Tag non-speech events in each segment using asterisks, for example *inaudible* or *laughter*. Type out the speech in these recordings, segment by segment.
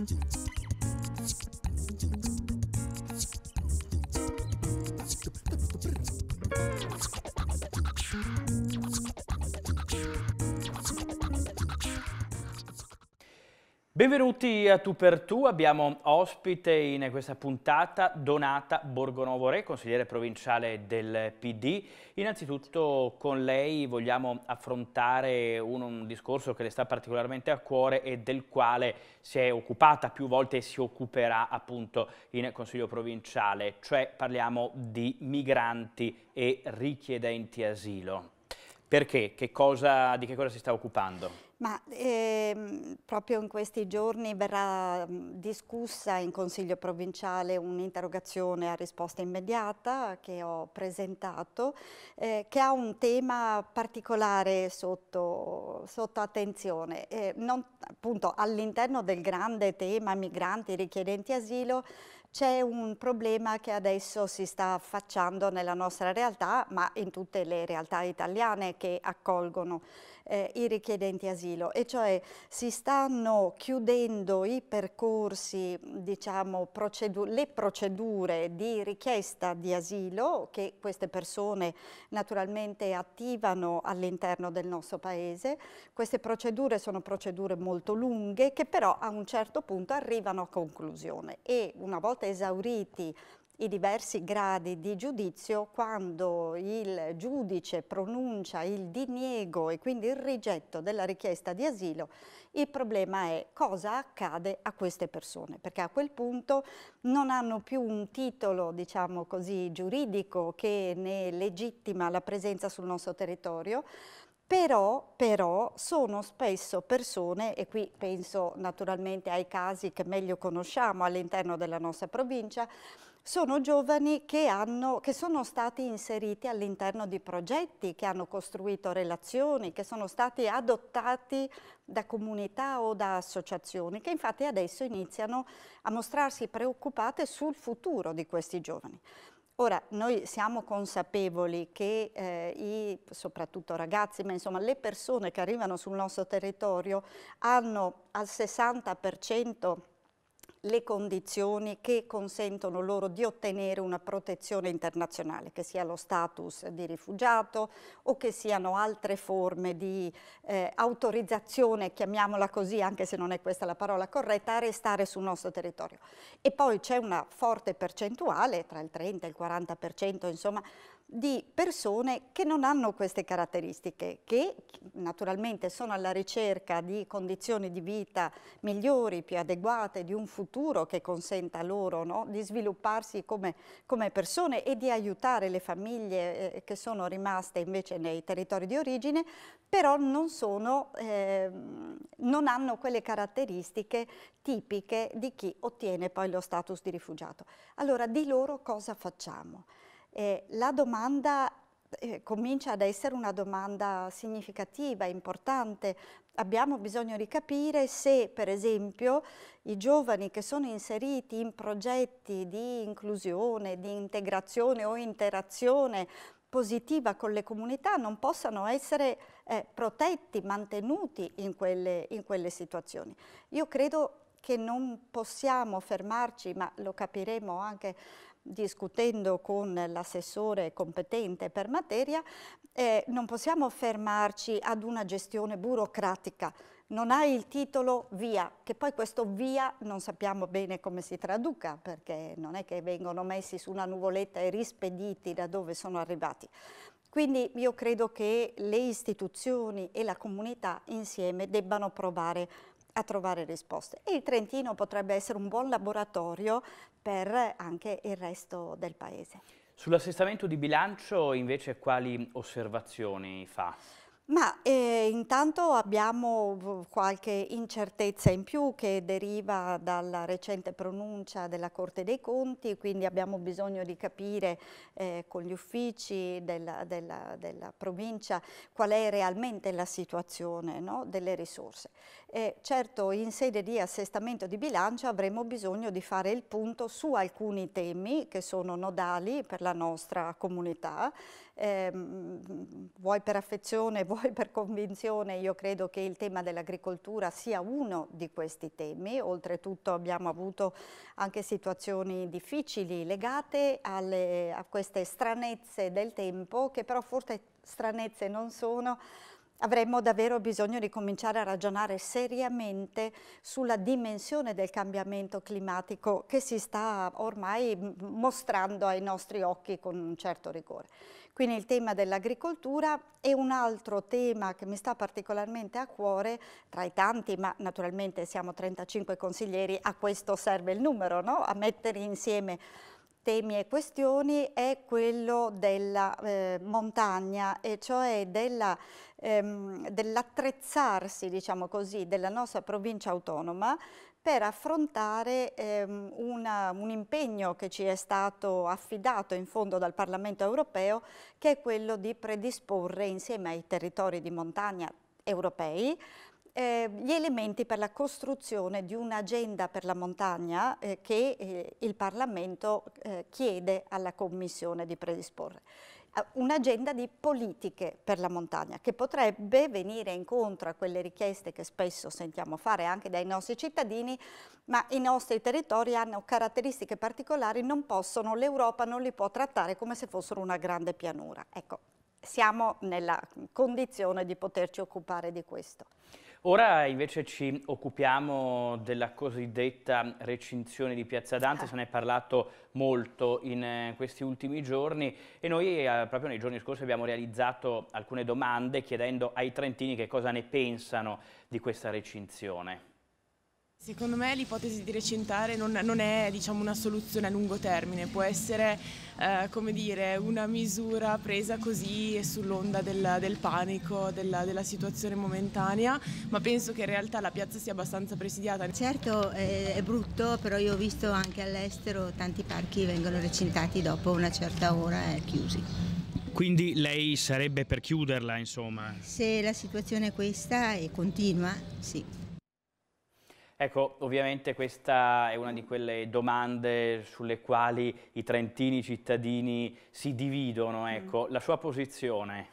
Juice. Benvenuti a Tu per Tu, abbiamo ospite in questa puntata Donata Borgonovo Re, consigliere provinciale del PD. Innanzitutto con lei vogliamo affrontare un, un, discorso che le sta particolarmente a cuore e del quale si è occupata più volte e si occuperà appunto in Consiglio provinciale, cioè parliamo di migranti e richiedenti asilo. Perché? Che cosa, di che cosa si sta occupando? Ma ehm, proprio in questi giorni verrà discussa in Consiglio provinciale un'interrogazione a risposta immediata che ho presentato, eh, che ha un tema particolare sotto, sotto attenzione. Eh, non, appunto all'interno del grande tema migranti richiedenti asilo c'è un problema che adesso si sta affacciando nella nostra realtà, ma in tutte le realtà italiane che accolgono eh, i richiedenti asilo, e cioè si stanno chiudendo i percorsi, diciamo, procedu le procedure di richiesta di asilo che queste persone naturalmente attivano all'interno del nostro paese. Queste procedure sono procedure molto lunghe che però a un certo punto arrivano a conclusione e una volta esauriti i diversi gradi di giudizio quando il giudice pronuncia il diniego e quindi il rigetto della richiesta di asilo, il problema è cosa accade a queste persone, perché a quel punto non hanno più un titolo, diciamo così, giuridico che ne legittima la presenza sul nostro territorio, però, però, sono spesso persone, e qui penso naturalmente ai casi che meglio conosciamo all'interno della nostra provincia, sono giovani che, hanno, che sono stati inseriti all'interno di progetti, che hanno costruito relazioni, che sono stati adottati da comunità o da associazioni, che infatti adesso iniziano a mostrarsi preoccupate sul futuro di questi giovani. Ora, noi siamo consapevoli che eh, i, soprattutto ragazzi, ma insomma le persone che arrivano sul nostro territorio hanno al 60% le condizioni che consentono loro di ottenere una protezione internazionale, che sia lo status di rifugiato o che siano altre forme di eh, autorizzazione, chiamiamola così, anche se non è questa la parola corretta, a restare sul nostro territorio. E poi c'è una forte percentuale, tra il 30 e il 40%, insomma, di persone che non hanno queste caratteristiche, che naturalmente sono alla ricerca di condizioni di vita migliori, più adeguate, di un futuro che consenta loro no, di svilupparsi come, come, persone e di aiutare le famiglie eh, che sono rimaste invece nei territori di origine, però non, sono, eh, non hanno quelle caratteristiche tipiche di chi ottiene poi lo status di rifugiato. Allora di loro cosa facciamo? eh, la domanda eh, comincia ad essere una domanda significativa, importante. Abbiamo bisogno di capire se, per esempio, i giovani che sono inseriti in progetti di inclusione, di integrazione o interazione positiva con le comunità non possano essere eh, protetti, mantenuti in quelle, in quelle situazioni. Io credo che non possiamo fermarci, ma lo capiremo anche discutendo con l'assessore competente per materia, eh, non possiamo fermarci ad una gestione burocratica. Non hai il titolo via, che poi questo via non sappiamo bene come si traduca, perché non è che vengono messi su una nuvoletta e rispediti da dove sono arrivati. Quindi io credo che le istituzioni e la comunità insieme debbano provare a trovare risposte. E il Trentino potrebbe essere un buon laboratorio per anche il resto del Paese. Sull'assestamento di bilancio invece quali osservazioni fa? Ma eh, intanto abbiamo qualche incertezza in più che deriva dalla recente pronuncia della Corte dei Conti, quindi abbiamo bisogno di capire eh, con gli uffici della, della, della, provincia qual è realmente la situazione no, delle risorse. Eh, certo in sede di assestamento di bilancio avremo bisogno di fare il punto su alcuni temi che sono nodali per la nostra comunità, eh, vuoi per affezione, *laughs* vuoi per convinzione, io credo che il tema dell'agricoltura sia uno di questi temi, oltretutto abbiamo avuto anche situazioni difficili legate alle, a queste stranezze del tempo che però forse stranezze non sono, avremmo davvero bisogno di cominciare a ragionare seriamente sulla dimensione del cambiamento climatico che si sta ormai mostrando ai nostri occhi con un certo rigore. Quindi il tema dell'agricoltura è un altro tema che mi sta particolarmente a cuore, tra i tanti, ma naturalmente siamo 35 consiglieri, a questo serve il numero, no? a mettere insieme temi e questioni è quello della eh, montagna e cioè ehm, dell'attrezzarsi, diciamo così, della nostra provincia autonoma per affrontare ehm, una, un impegno che ci è stato affidato in fondo dal Parlamento europeo che è quello di predisporre insieme ai territori di montagna europei eh, gli elementi per la costruzione di un'agenda per la montagna eh, che eh, il Parlamento eh, chiede alla Commissione di predisporre. Un'agenda di politiche per la montagna che potrebbe venire incontro a quelle richieste che spesso sentiamo fare anche dai nostri cittadini, ma i nostri territori hanno caratteristiche particolari, non possono, l'Europa non li può trattare come se fossero una grande pianura. Ecco, siamo nella condizione di poterci occupare di questo. Ora invece ci occupiamo della cosiddetta recinzione di Piazza Dante, se ne è parlato molto in eh, questi ultimi giorni e noi eh, proprio nei giorni scorsi abbiamo realizzato alcune domande chiedendo ai trentini che cosa ne pensano di questa recinzione. Secondo me l'ipotesi di recintare non, non è diciamo, una soluzione a lungo termine, può essere eh, dire, una misura presa così sull'onda del, del, panico, della, della, situazione momentanea, ma penso che in realtà la piazza sia abbastanza presidiata. Certo eh, è brutto, però io ho visto anche all'estero tanti parchi vengono recintati dopo una certa ora e chiusi. Quindi lei sarebbe per chiuderla, insomma? Se la situazione è questa e continua, sì. Ecco, ovviamente questa è una di quelle domande sulle quali i trentini cittadini si dividono, mm. ecco, mm. la sua posizione.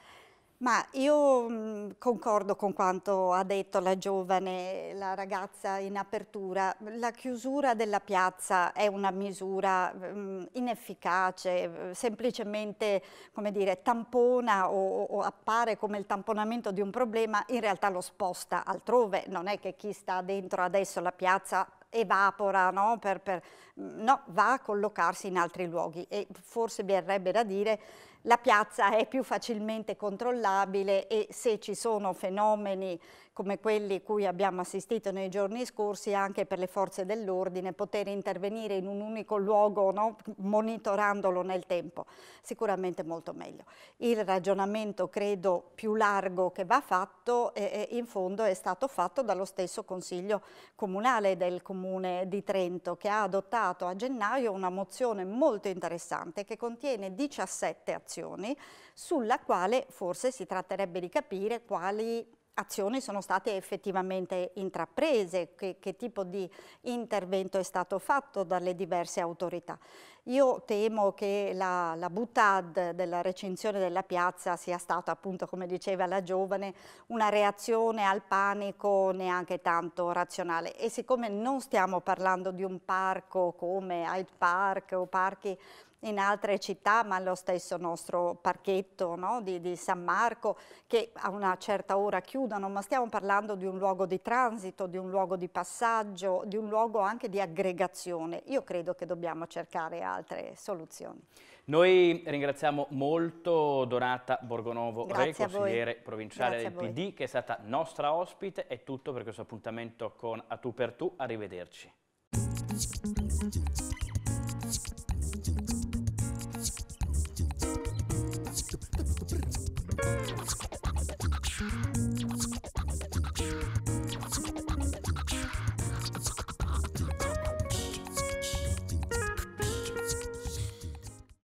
Ma io mhmm, concordo con quanto ha detto la giovane, la ragazza in apertura. La chiusura della piazza è una misura mhmm, inefficace, mhmm, semplicemente come dire, tampona o, o, appare come il tamponamento di un problema, in realtà lo sposta altrove. Non è che chi sta dentro adesso la piazza evapora, no? Per, per, no va a collocarsi in altri luoghi e forse verrebbe da dire la piazza è più facilmente controllabile e se ci sono fenomeni come quelli cui abbiamo assistito nei giorni scorsi, anche per le forze dell'ordine, poter intervenire in un unico luogo, no? monitorandolo nel tempo, sicuramente molto meglio. Il ragionamento, credo, più largo che va fatto, eh, eh in fondo è stato fatto dallo stesso Consiglio Comunale del Comune di Trento, che ha adottato a gennaio una mozione molto interessante che contiene 17 azioni azioni, sulla quale forse si tratterebbe di capire quali azioni sono state effettivamente intraprese, che, che, tipo di intervento è stato fatto dalle diverse autorità. Io temo che la, la butad della recinzione della piazza sia stata appunto, come diceva la giovane, una reazione al panico neanche tanto razionale e siccome non stiamo parlando di un parco come Hyde Park o parchi in altre città, ma lo stesso nostro parchetto no? di, di, San Marco, che a una certa ora chiudono, ma stiamo parlando di un luogo di transito, di un luogo di passaggio, di un luogo anche di aggregazione. Io credo che dobbiamo cercare altre soluzioni. Noi ringraziamo molto Donata Borgonovo Re, consigliere provinciale Grazie del PD, che è stata nostra ospite. È tutto per questo appuntamento con A Tu per Tu. Arrivederci.